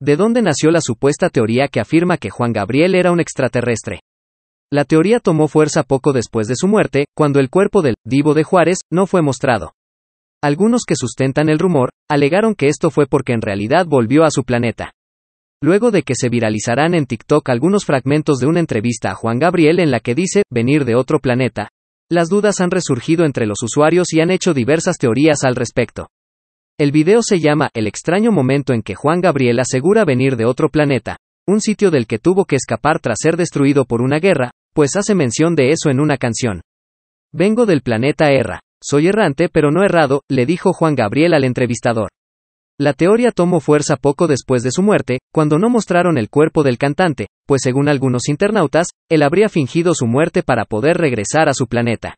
¿De dónde nació la supuesta teoría que afirma que Juan Gabriel era un extraterrestre? La teoría tomó fuerza poco después de su muerte, cuando el cuerpo del divo de Juárez no fue mostrado. Algunos que sustentan el rumor, alegaron que esto fue porque en realidad volvió a su planeta. Luego de que se viralizarán en TikTok algunos fragmentos de una entrevista a Juan Gabriel en la que dice, venir de otro planeta, las dudas han resurgido entre los usuarios y han hecho diversas teorías al respecto. El video se llama El extraño momento en que Juan Gabriel asegura venir de otro planeta, un sitio del que tuvo que escapar tras ser destruido por una guerra, pues hace mención de eso en una canción. Vengo del planeta Erra. Soy errante pero no errado, le dijo Juan Gabriel al entrevistador. La teoría tomó fuerza poco después de su muerte, cuando no mostraron el cuerpo del cantante, pues según algunos internautas, él habría fingido su muerte para poder regresar a su planeta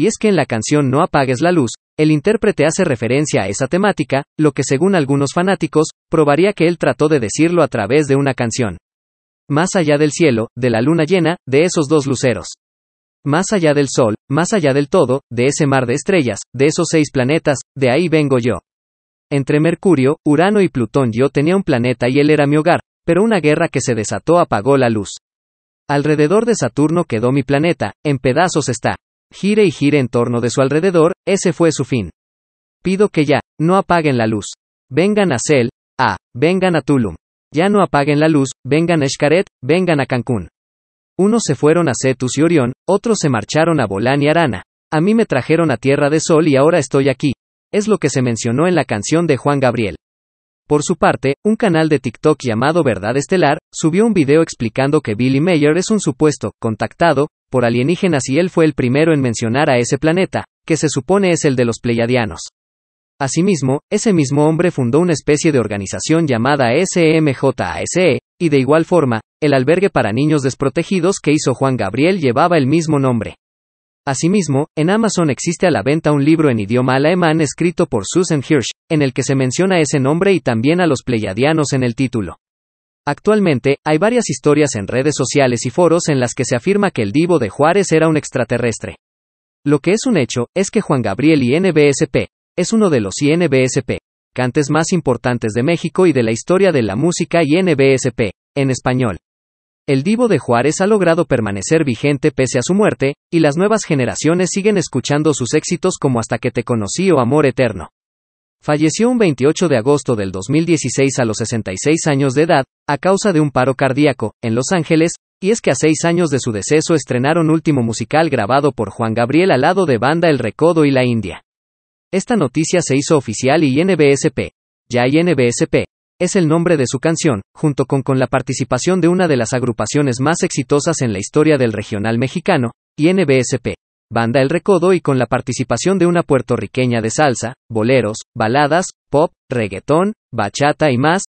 y es que en la canción No apagues la luz, el intérprete hace referencia a esa temática, lo que según algunos fanáticos, probaría que él trató de decirlo a través de una canción. Más allá del cielo, de la luna llena, de esos dos luceros. Más allá del sol, más allá del todo, de ese mar de estrellas, de esos seis planetas, de ahí vengo yo. Entre Mercurio, Urano y Plutón yo tenía un planeta y él era mi hogar, pero una guerra que se desató apagó la luz. Alrededor de Saturno quedó mi planeta, en pedazos está gire y gire en torno de su alrededor, ese fue su fin. Pido que ya, no apaguen la luz. Vengan a Cel, a, vengan a Tulum. Ya no apaguen la luz, vengan a Xcaret, vengan a Cancún. Unos se fueron a Cetus y Orión, otros se marcharon a Bolán y Arana. A mí me trajeron a Tierra de Sol y ahora estoy aquí. Es lo que se mencionó en la canción de Juan Gabriel. Por su parte, un canal de TikTok llamado Verdad Estelar subió un video explicando que Billy Mayer es un supuesto contactado por alienígenas y él fue el primero en mencionar a ese planeta, que se supone es el de los Pleiadianos. Asimismo, ese mismo hombre fundó una especie de organización llamada SMJASE, y de igual forma, el albergue para niños desprotegidos que hizo Juan Gabriel llevaba el mismo nombre. Asimismo, en Amazon existe a la venta un libro en idioma alemán escrito por Susan Hirsch, en el que se menciona ese nombre y también a los pleiadianos en el título. Actualmente, hay varias historias en redes sociales y foros en las que se afirma que el divo de Juárez era un extraterrestre. Lo que es un hecho, es que Juan Gabriel y NBSP, es uno de los INBSP, cantes más importantes de México y de la historia de la música INBSP, en español. El divo de Juárez ha logrado permanecer vigente pese a su muerte, y las nuevas generaciones siguen escuchando sus éxitos como Hasta que te conocí o oh Amor Eterno. Falleció un 28 de agosto del 2016 a los 66 años de edad, a causa de un paro cardíaco, en Los Ángeles, y es que a seis años de su deceso estrenaron último musical grabado por Juan Gabriel al lado de banda El Recodo y la India. Esta noticia se hizo oficial y NBSP, ya hay NBSP, es el nombre de su canción, junto con con la participación de una de las agrupaciones más exitosas en la historia del regional mexicano, INBSP, Banda El Recodo y con la participación de una puertorriqueña de salsa, boleros, baladas, pop, reggaetón, bachata y más,